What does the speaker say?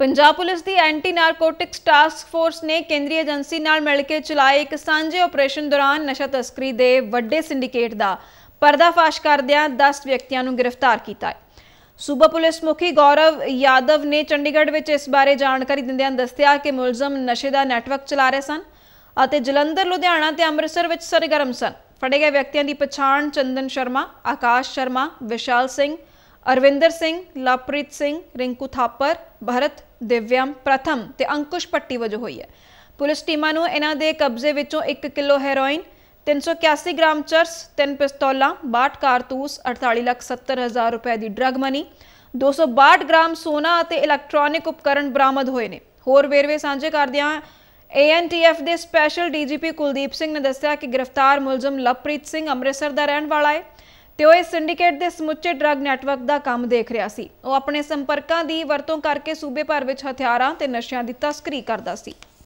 Punjab police ਦੀ anti narcotics task force ਨੇ ਕੇਂਦਰੀ ਏਜੰਸੀ ਨਾਲ ਮਿਲ ਕੇ ਚਲਾਏ ਇੱਕ ਸਾਂਝੇ ਆਪਰੇਸ਼ਨ ਦੌਰਾਨ ਨਸ਼ਾ ਤਸਕਰੀ ਦੇ ਵੱਡੇ ਸਿੰਡੀਕੇਟ ਦਾ ਪਰਦਾਫਾਸ਼ ਕਰਦਿਆਂ 10 ਵਿਅਕਤੀਆਂ ਨੂੰ ਗ੍ਰਿਫਤਾਰ ਕੀਤਾ ਹੈ ਸੂਬਾ ਪੁਲਿਸ ਮੁਖੀ ਗੌਰਵ ਯਾਦਵ ਨੇ ਚੰਡੀਗੜ੍ਹ ਵਿੱਚ ਇਸ ਬਾਰੇ ਜਾਣਕਾਰੀ ਦਿੰਦਿਆਂ ਦੱਸਿਆ ਕਿ ਮੁਲਜ਼ਮ ਨਸ਼ੇ ਦਾ ਨੈਟਵਰਕ ਚਲਾ ਰਹੇ ਸਨ ਅਤੇ ਜਲੰਧਰ ਲੁਧਿਆਣਾ ਤੇ ਅੰਮ੍ਰਿਤਸਰ ਵਿੱਚ ਸਰਗਰਮ ਸਨ ਫੜੇ ਗਏ ਵਿਅਕਤੀਆਂ ਦੀ ਪਛਾਣ ਚੰਦਨ ਸ਼ਰਮਾ ਆਕਾਸ਼ ਸ਼ਰਮਾ ਵਿਸ਼ਾਲ ਸਿੰਘ ਅਰਵਿੰਦਰ ਸਿੰਘ ਲਵਪ੍ਰੀਤ ਸਿੰਘ ਰਿੰਕੂ ਥਾਪਰ ਭਰਤ ਦਿਵਯਮ ਪ੍ਰਥਮ ਤੇ ਅੰਕੁਸ਼ ਪੱਟੀ ਵਜੋਂ ਹੋਈ ਹੈ ਪੁਲਿਸ ਟੀਮਾਂ ਨੂੰ ਇਹਨਾਂ ਦੇ ਕਬਜ਼ੇ ਵਿੱਚੋਂ 1 ਕਿਲੋ ਹੈਰੋਇਨ 381 ਗ੍ਰਾਮ ਚਰਸ 3 ਪਿਸਤੌਲਾਂ 62 ਕਾਰਤੂਸ 48 ਲੱਖ 70 ਹਜ਼ਾਰ ਰੁਪਏ ਦੀ ਡਰੱਗ ਮਨੀ 262 ਗ੍ਰਾਮ ਸੋਨਾ ਅਤੇ ਇਲੈਕਟ੍ਰੋਨਿਕ ਉਪਕਰਨ ਬਰਾਮਦ ਹੋਏ ਨੇ ਹੋਰ ਵੇਰਵੇ ਸਾਂਝੇ ਕਰਦਿਆਂ ਐਨਟੀਐਫ ਦੇ ਸਪੈਸ਼ਲ ਡੀਜੀਪੀ ਕੁਲਦੀਪ ਸਿੰਘ ਨੇ ਦੱਸਿਆ ਕਿ ਗ੍ਰਿਫਤਾਰ ਮੁਲਜ਼ਮ ਲਪ੍ਰੀਤ ਸਿੰਘ ਅੰਮ੍ਰਿਤਸਰ ਦਾ ਰਹਿਣ ਵਾਲਾ ਹੈ ਤੇ ਉਹ ਇਸ ਸਿੰਡੀਕੇਟ ਦੇ ਸਮੁੱਚੇ ਡਰੱਗ ਨੈਟਵਰਕ ਦਾ ਕੰਮ ਦੇਖ ਰਿਹਾ ਸੀ ਉਹ ਆਪਣੇ ਸੰਪਰਕਾਂ ਦੀ ਵਰਤੋਂ ਕਰਕੇ ਸੂਬੇ ਭਰ ਵਿੱਚ ਹਥਿਆਰਾਂ ਤੇ ਨਸ਼ਿਆਂ ਦੀ ਤਸਕਰੀ ਕਰਦਾ ਸੀ